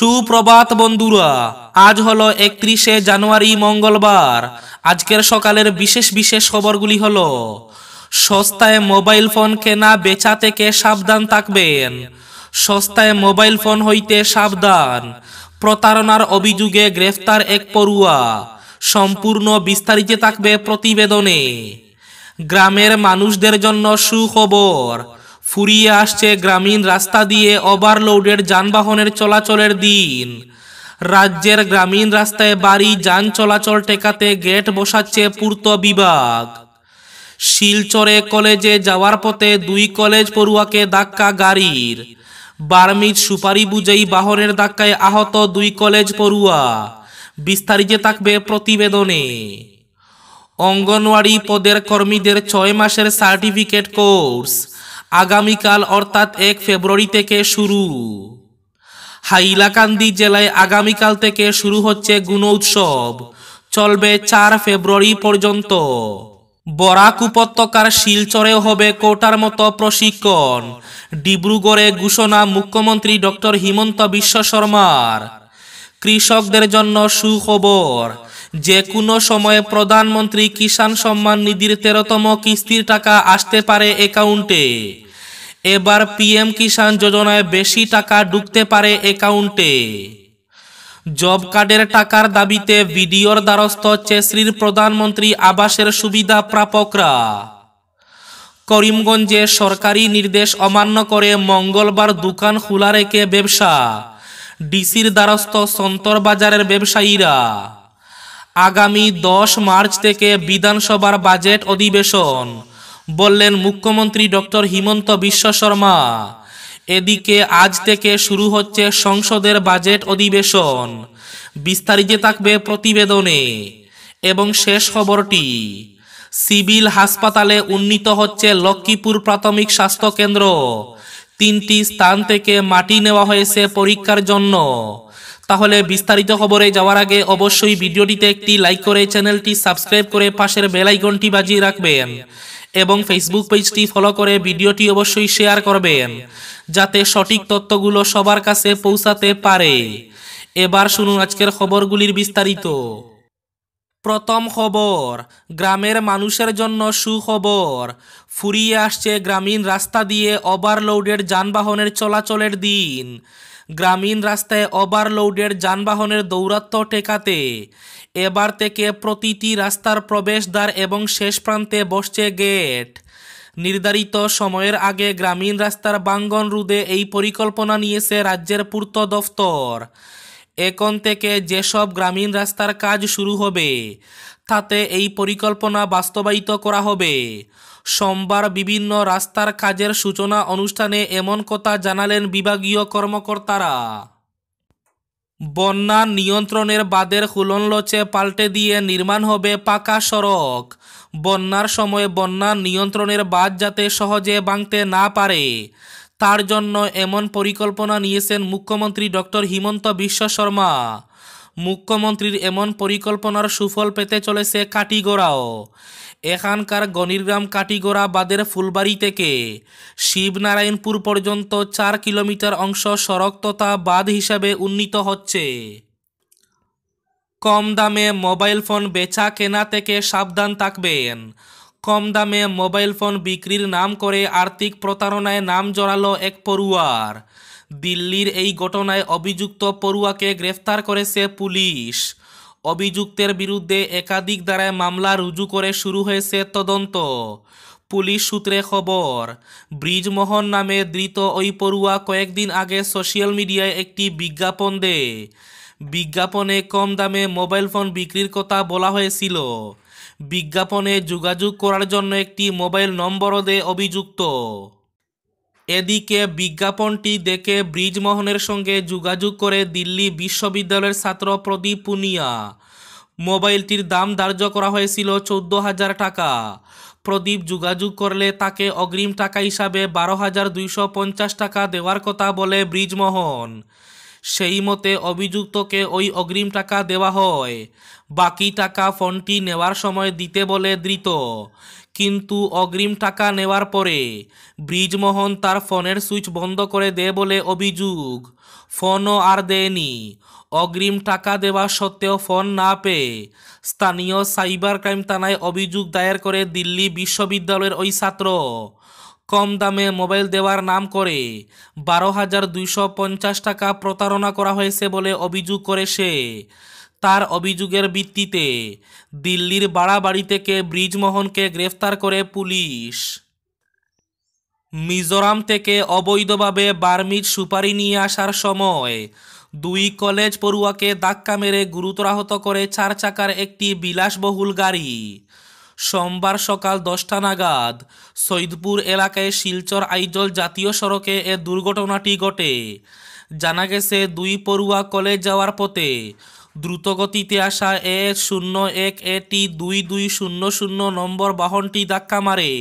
সুপ্রভাত বন্ধুরা আজ হলো একত্রিশে জানুয়ারি মঙ্গলবার আজকের সকালের বিশেষ বিশেষ খবরগুলি হল সস্তায় মোবাইল ফোন কেনা বেচা থেকে সাবধান থাকবেন সস্তায় মোবাইল ফোন হইতে সাবধান প্রতারণার অভিযোগে গ্রেফতার এক পড়ুয়া সম্পূর্ণ বিস্তারিত থাকবে প্রতিবেদনে গ্রামের মানুষদের জন্য সুখবর ফুরিয়ে আসছে গ্রামীণ রাস্তা দিয়ে ওভারলোডের যানবাহনের চলাচলের দিন রাজ্যের গ্রামীণ রাস্তায় বাড়ি যান চলাচল টেকাতে গেট বসাচ্ছে পূর্ত বিভাগ শিলচরে কলেজে যাওয়ার পথে দুই কলেজ পড়ুয়াকে ধাক্কা গাড়ির বার্মিজ সুপারি বুঝেই বাহনের ধাক্কায় আহত দুই কলেজ পড়ুয়া বিস্তারিত থাকবে প্রতিবেদনে অঙ্গনওয়াড়ি পদের কর্মীদের ছয় মাসের সার্টিফিকেট কোর্স আগামীকাল অর্থাৎ এক ফেব্রুয়ারি থেকে শুরু হাইলাকান্দি জেলায় আগামীকাল থেকে শুরু হচ্ছে গুণ উৎসব চলবে চার ফেব্রুয়ারি পর্যন্ত বরাক উপত্যকার শিলচরে হবে কোটার মতো প্রশিক্ষণ ডিব্রুগড়ে ঘোষণা মুখ্যমন্ত্রী ডক্টর হিমন্ত বিশ্ব শর্মার কৃষকদের জন্য সুখবর যে কোনো সময়ে প্রধানমন্ত্রী কিষাণ সম্মান নিধির তেরোতম কিস্তির টাকা আসতে পারে অ্যাকাউন্টে এবার পিএম কিষাণ যোজনায় বেশি টাকা ঢুকতে পারে অ্যাকাউন্টে জব কার্ডের টাকার দাবিতে ভিডিওর দ্বারস্থ চেসরির প্রধানমন্ত্রী আবাসের সুবিধা প্রাপকরা করিমগঞ্জে সরকারি নির্দেশ অমান্য করে মঙ্গলবার দোকান খোলা রেখে ব্যবসা ডিসির দ্বারস্থ সন্তর বাজারের ব্যবসায়ীরা আগামী দশ মার্চ থেকে বিধানসভার বাজেট অধিবেশন বললেন মুখ্যমন্ত্রী ডক্টর হিমন্ত বিশ্ব শর্মা এদিকে আজ থেকে শুরু হচ্ছে সংসদের বাজেট অধিবেশন বিস্তারিত থাকবে প্রতিবেদনে এবং শেষ খবরটি সিভিল হাসপাতালে উন্নীত হচ্ছে লক্ষ্মীপুর প্রাথমিক স্বাস্থ্যকেন্দ্র তিনটি স্থান থেকে মাটি নেওয়া হয়েছে পরীক্ষার জন্য তাহলে বিস্তারিত খবরে যাওয়ার আগে অবশ্যই ভিডিওটিতে একটি লাইক করে চ্যানেলটি সাবস্ক্রাইব করে পাশের বেলাইকনটি বাজিয়ে রাখবেন এবং ফেসবুক পেজটি ফলো করে ভিডিওটি অবশ্যই শেয়ার করবেন যাতে সঠিক তথ্যগুলো সবার কাছে পৌঁছাতে পারে এবার শুনুন আজকের খবরগুলির বিস্তারিত প্রথম খবর গ্রামের মানুষের জন্য সুখবর ফুরিয়ে আসছে গ্রামীণ রাস্তা দিয়ে ওভারলোডের যানবাহনের চলাচলের দিন গ্রামীণ রাস্তায় ওভারলোডের যানবাহনের দৌরাত্ম টেকাতে এবার থেকে প্রতিটি রাস্তার প্রবেশদ্বার এবং শেষ প্রান্তে বসছে গেট নির্ধারিত সময়ের আগে গ্রামীণ রাস্তার বাঙ্গন রুদে এই পরিকল্পনা নিয়েছে রাজ্যের পূর্ত দফতর এখন থেকে যেসব গ্রামীণ রাস্তার কাজ শুরু হবে তাতে এই পরিকল্পনা বাস্তবায়িত করা হবে সোমবার বিভিন্ন রাস্তার কাজের সূচনা অনুষ্ঠানে এমন কথা জানালেন বিভাগীয় কর্মকর্তারা বন্যা নিয়ন্ত্রণের বাদের হুলনলোচে পাল্টে দিয়ে নির্মাণ হবে পাকা সড়ক বন্যার সময় বন্যা নিয়ন্ত্রণের বাদ যাতে সহজে ভাঙতে না পারে তার জন্য এমন পরিকল্পনা নিয়েছেন মুখ্যমন্ত্রী ডক্টর হিমন্ত বিশ্ব শর্মা মুখ্যমন্ত্রীর এমন পরিকল্পনার সুফল পেতে চলেছে কাটিগোড়াও এখানকার গণিরগ্রাম কাটিগোড়া বাদের ফুলবাড়ি থেকে শিবনারায়ণপুর পর্যন্ত চার কিলোমিটার অংশ সড়ক তথা হিসাবে উন্নীত হচ্ছে কম দামে মোবাইল ফোন বেচা কেনা থেকে সাবধান থাকবেন কম দামে মোবাইল ফোন বিক্রির নাম করে আর্থিক প্রতারণায় নাম জড়ালো এক পড়ুয়ার দিল্লির এই ঘটনায় অভিযুক্ত পড়ুয়াকে গ্রেফতার করেছে পুলিশ অভিযুক্তের বিরুদ্ধে একাধিক দ্বারায় মামলা রুজু করে শুরু হয়েছে তদন্ত পুলিশ সূত্রে খবর ব্রিজমোহন নামে ধৃত ওই পড়ুয়া কয়েকদিন আগে সোশ্যাল মিডিয়ায় একটি বিজ্ঞাপন দেয় বিজ্ঞাপনে কম দামে মোবাইল ফোন বিক্রির কথা বলা হয়েছিল বিজ্ঞাপনে যোগাযোগ করার জন্য একটি মোবাইল নম্বরও দেয় অভিযুক্ত এদিকে বিজ্ঞাপনটি দেখে ব্রিজমোহনের সঙ্গে যোগাযোগ করে দিল্লি বিশ্ববিদ্যালয়ের ছাত্র প্রদীপ পুনিয়া মোবাইলটির দাম ধার্য করা হয়েছিল চোদ্দ হাজার টাকা প্রদীপ যোগাযোগ করলে তাকে অগ্রিম টাকা হিসাবে বারো হাজার দুইশো পঞ্চাশ টাকা দেওয়ার কথা বলে ব্রিজমোহন সেই মতে অভিযুক্তকে ওই অগ্রিম টাকা দেওয়া হয় বাকি টাকা ফোনটি নেওয়ার সময় দিতে বলে ধৃত কিন্তু অগ্রিম টাকা নেওয়ার পরে ব্রিজমোহন তার ফোনের সুইচ বন্ধ করে দে বলে অভিযোগ ফোনও আর দেয়নি অগ্রিম টাকা দেওয়া সত্ত্বেও ফোন না পেয়ে স্থানীয় সাইবার ক্রাইম থানায় অভিযোগ দায়ের করে দিল্লি বিশ্ববিদ্যালয়ের ওই ছাত্র কম দামে মোবাইল দেওয়ার নাম করে বারো হাজার দুইশো পঞ্চাশ টাকা প্রতারণা করা হয়েছে বলে অভিযোগ করে সে তার অভিযোগের ভিত্তিতে দিল্লির বাড়াবাড়ি থেকে ব্রিজমোহনকে গ্রেফতার করে পুলিশ মিজোরাম থেকে অবৈধভাবে বার্মিজ সুপারি নিয়ে আসার সময় দুই কলেজ পড়ুয়াকে ধাক্কা মেরে গুরুতর আহত করে চার চাকার একটি বিলাসবহুল গাড়ি সোমবার সকাল দশটা নাগাদ সৈদপুর এলাকায় শিলচর আইজল জাতীয় সড়কে এ দুর্ঘটনাটি ঘটে জানা গেছে দুই পড়ুয়া কলেজ যাওয়ার পথে দ্রুতগতিতে আসা এ শূন্য এক এটি দুই দুই শূন্য শূন্য নম্বর বাহনটি ধাক্কা মারে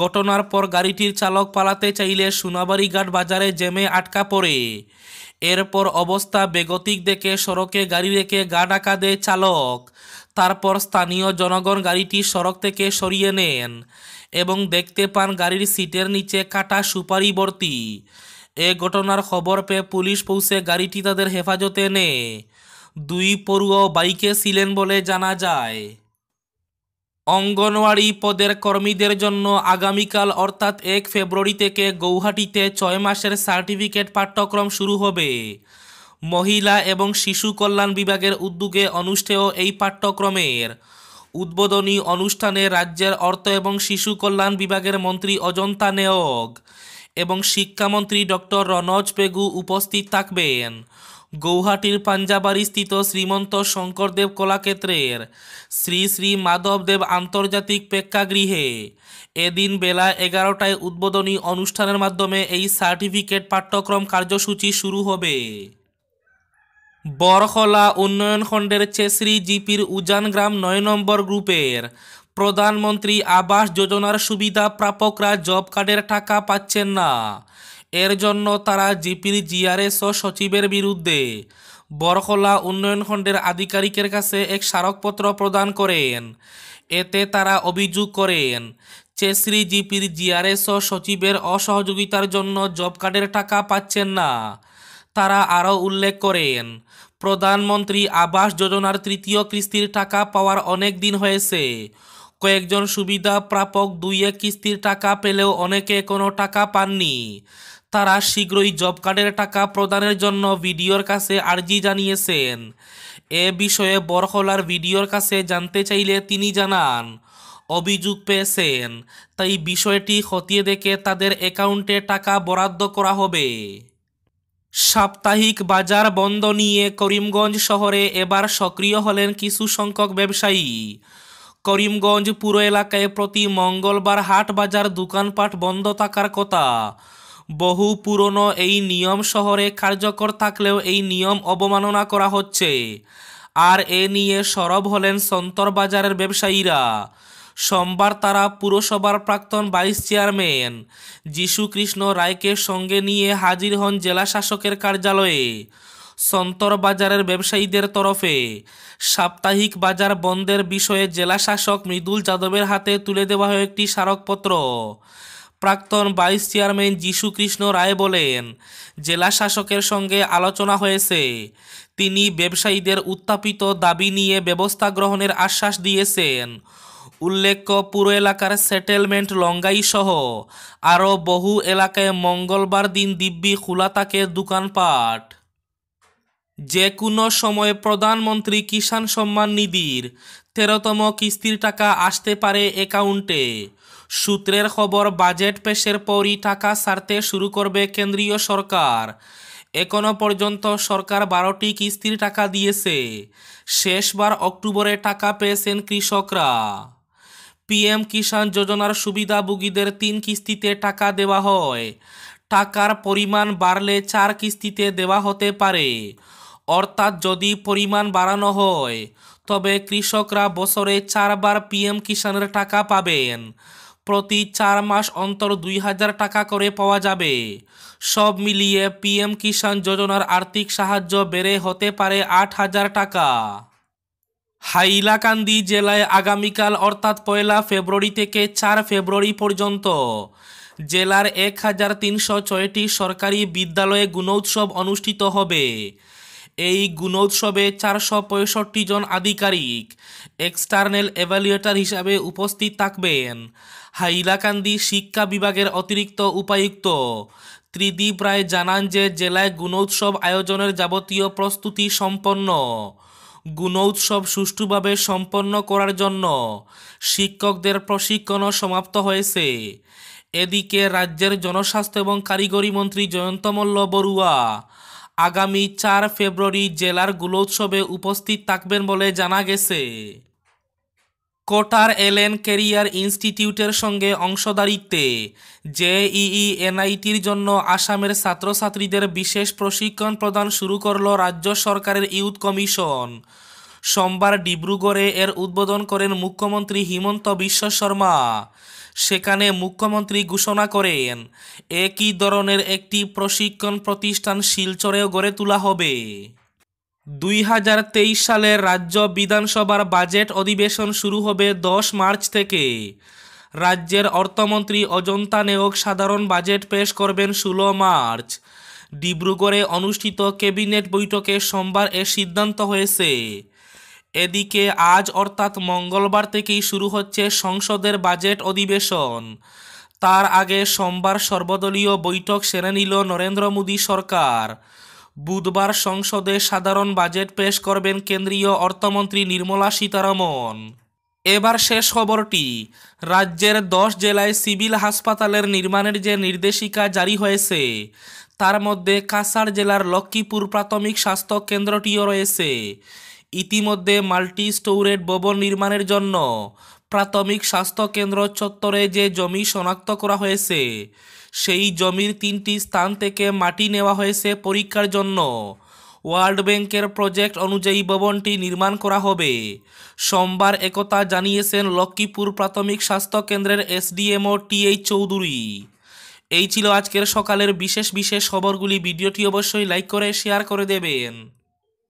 ঘটনার পর গাড়িটির চালক পালাতে চাইলে সোনাবাড়িঘাট বাজারে জেমে আটকা পড়ে এরপর অবস্থা বেগতিক দেখে সড়কে গাড়ি রেখে গা ডাকা দেয় চালক তারপর স্থানীয় জনগণ গাড়িটি সড়ক থেকে সরিয়ে নেন এবং দেখতে পান গাড়ির সিটের নিচে কাটা সুপারি ভর্তি এ ঘটনার খবর পেয়ে পুলিশ পৌঁছে গাড়িটি তাদের হেফাজতে নেয় দুই পড়ুয়া বাইকে ছিলেন বলে জানা যায় অঙ্গনওয়াড়ি পদের কর্মীদের জন্য আগামীকাল অর্থাৎ এক ফেব্রুয়ারি থেকে গৌহাটিতে ছয় মাসের সার্টিফিকেট পাঠ্যক্রম শুরু হবে মহিলা এবং শিশু কল্যাণ বিভাগের উদ্যোগে অনুষ্ঠেয় এই পাঠ্যক্রমের উদ্বোধনী অনুষ্ঠানে রাজ্যের অর্থ এবং শিশু কল্যাণ বিভাগের মন্ত্রী অজন্তা নেওগ এবং শিক্ষামন্ত্রী ডক্টর রনজ পেগু উপস্থিত থাকবেন গৌহাটির স্থিত শ্রীমন্ত শঙ্করদেব কলাক্ষেত্রের শ্রী শ্রী মাধবদেব আন্তর্জাতিক প্রেক্ষাগৃহে এদিন বেলা এগারোটায় উদ্বোধনী অনুষ্ঠানের মাধ্যমে এই সার্টিফিকেট পাঠ্যক্রম কার্যসূচি শুরু হবে বরখলা উন্নয়ন খণ্ডের চেসরি জিপির উজান গ্রাম নয় নম্বর গ্রুপের প্রধানমন্ত্রী আবাস যোজনার সুবিধা প্রাপকরা জব কার্ডের টাকা পাচ্ছেন না এর জন্য তারা জিপির জিআরএস সচিবের বিরুদ্ধে বরকলা উন্নয়ন খণ্ডের আধিকারিকের কাছে এক স্মারকপত্র প্রদান করেন এতে তারা অভিযোগ করেন চেশ্রী জিপির জিআরএস সচিবের অসহযোগিতার জন্য জব কার্ডের টাকা পাচ্ছেন না তারা আরও উল্লেখ করেন প্রধানমন্ত্রী আবাস যোজনার তৃতীয় কিস্তির টাকা পাওয়ার অনেক দিন হয়েছে কয়েকজন সুবিধা প্রাপক দুই এক কিস্তির টাকা পেলেও অনেকে কোনো টাকা পাননি তারা শীঘ্রই জব কার্ডের টাকা প্রদানের জন্য ভিডিওর কাছে আর্জি জানিয়েছেন এ বিষয়ে বরহলার ভিডিওর কাছে জানতে চাইলে তিনি জানান অভিযোগ পেয়েছেন তাই বিষয়টি খতিয়ে দেখে তাদের অ্যাকাউন্টে টাকা বরাদ্দ করা হবে সাপ্তাহিক বাজার বন্ধ নিয়ে করিমগঞ্জ শহরে এবার সক্রিয় হলেন কিছু সংখ্যক ব্যবসায়ী করিমগঞ্জ পুরো এলাকায় প্রতি মঙ্গলবার হাট বাজার দোকানপাট বন্ধ থাকার কথা বহু পুরনো এই নিয়ম শহরে কার্যকর থাকলেও এই নিয়ম অবমাননা করা হচ্ছে আর এ নিয়ে সরব হলেন সন্তর বাজারের ব্যবসায়ীরা সোমবার তারা পুরসভার প্রাক্তন ভাইস চেয়ারম্যান যিশু কৃষ্ণ রায়কে সঙ্গে নিয়ে হাজির হন জেলা শাসকের কার্যালয়ে সন্তর বাজারের ব্যবসায়ীদের তরফে সাপ্তাহিক বাজার বন্ধের বিষয়ে জেলা শাসক মৃদুল যাদবের হাতে তুলে দেওয়া হয় একটি স্মারকপত্র প্রাক্তন ভাইস চেয়ারম্যান যিশু কৃষ্ণ রায় বলেন জেলা শাসকের সঙ্গে আলোচনা হয়েছে তিনি ব্যবসায়ীদের উত্থাপিত দাবি নিয়ে ব্যবস্থা গ্রহণের আশ্বাস দিয়েছেন উল্লেখ্য পুরো এলাকার সেটেলমেন্ট লঙ্গাই সহ আরও বহু এলাকায় মঙ্গলবার দিন দিব্যি খোলা থাকে দোকানপাট যে কোনো সময়ে প্রধানমন্ত্রী কিষাণ সম্মান নিধির তেরোতম কিস্তির টাকা আসতে পারে অ্যাকাউন্টে সূত্রের খবর বাজেট পেশের পরই টাকা সারতে শুরু করবে কেন্দ্রীয় সরকার এখনও পর্যন্ত সরকার বারোটি কিস্তির টাকা দিয়েছে শেষবার অক্টোবরে টাকা পেয়েছেন কৃষকরা পিএম কিষাণ যোজনার সুবিধাভোগীদের তিন কিস্তিতে টাকা দেওয়া হয় টাকার পরিমাণ বাড়লে চার কিস্তিতে দেওয়া হতে পারে অর্থাৎ যদি পরিমাণ বাড়ানো হয় তবে কৃষকরা বছরে চারবার পিএম কিষাণের টাকা পাবেন প্রতি চার মাস অন্তর দুই হাজার টাকা করে পাওয়া যাবে সব মিলিয়ে পিএম কিষাণ যোজনার আর্থিক সাহায্য বেড়ে হতে পারে আট হাজার টাকা হাইলাকান্দি জেলায় আগামীকাল অর্থাৎ পয়লা ফেব্রুয়ারি থেকে চার ফেব্রুয়ারি পর্যন্ত জেলার এক হাজার তিনশো ছয়টি সরকারি বিদ্যালয়ে গুণোৎসব অনুষ্ঠিত হবে এই গুণোৎসবে চারশো পঁয়ষট্টি জন আধিকারিক এক্সটার্নাল এভালুয়েটর হিসাবে উপস্থিত থাকবেন হাইলাকান্দি শিক্ষা বিভাগের অতিরিক্ত উপায়ুক্ত ত্রিদীপ রায় জানান যে জেলায় গুণোৎসব আয়োজনের যাবতীয় প্রস্তুতি সম্পন্ন গুণোৎসব সুষ্ঠুভাবে সম্পন্ন করার জন্য শিক্ষকদের প্রশিক্ষণও সমাপ্ত হয়েছে এদিকে রাজ্যের জনস্বাস্থ্য এবং কারিগরি মন্ত্রী জয়ন্ত মল্ল বড়ুয়া আগামী চার ফেব্রুয়ারি জেলার গুলোৎসবে উপস্থিত থাকবেন বলে জানা গেছে কোটার এলেন কেরিয়ার ইনস্টিটিউটের সঙ্গে অংশদারিত্বে জেইই এনআইটির জন্য আসামের ছাত্রছাত্রীদের বিশেষ প্রশিক্ষণ প্রদান শুরু করল রাজ্য সরকারের ইউথ কমিশন সোমবার ডিব্রুগড়ে এর উদ্বোধন করেন মুখ্যমন্ত্রী হিমন্ত বিশ্ব শর্মা সেখানে মুখ্যমন্ত্রী ঘোষণা করেন একই ধরনের একটি প্রশিক্ষণ প্রতিষ্ঠান শিলচরেও গড়ে তোলা হবে দুই হাজার তেইশ সালের রাজ্য বিধানসভার বাজেট অধিবেশন শুরু হবে দশ মার্চ থেকে রাজ্যের অর্থমন্ত্রী অজন্তা নেওক সাধারণ বাজেট পেশ করবেন ষোলো মার্চ ডিব্রুগড়ে অনুষ্ঠিত ক্যাবিনেট বৈঠকে সোমবার এ সিদ্ধান্ত হয়েছে এদিকে আজ অর্থাৎ মঙ্গলবার থেকেই শুরু হচ্ছে সংসদের বাজেট অধিবেশন তার আগে সোমবার সর্বদলীয় বৈঠক সেরে নিল নরেন্দ্র মোদী সরকার বুধবার সংসদে সাধারণ বাজেট পেশ করবেন কেন্দ্রীয় অর্থমন্ত্রী নির্মলা সীতারমন এবার শেষ খবরটি রাজ্যের দশ জেলায় সিভিল হাসপাতালের নির্মাণের যে নির্দেশিকা জারি হয়েছে তার মধ্যে কাসার জেলার লক্ষ্মীপুর প্রাথমিক স্বাস্থ্য কেন্দ্রটিও রয়েছে ইতিমধ্যে মাল্টি স্টোরেড ভবন নির্মাণের জন্য প্রাথমিক স্বাস্থ্যকেন্দ্র চত্বরে যে জমি শনাক্ত করা হয়েছে সেই জমির তিনটি স্থান থেকে মাটি নেওয়া হয়েছে পরীক্ষার জন্য ওয়ার্ল্ড ব্যাংকের প্রজেক্ট অনুযায়ী ভবনটি নির্মাণ করা হবে সোমবার একতা জানিয়েছেন লক্ষ্মীপুর প্রাথমিক স্বাস্থ্য কেন্দ্রের এসডিএমও টি এইচ চৌধুরী এই ছিল আজকের সকালের বিশেষ বিশেষ খবরগুলি ভিডিওটি অবশ্যই লাইক করে শেয়ার করে দেবেন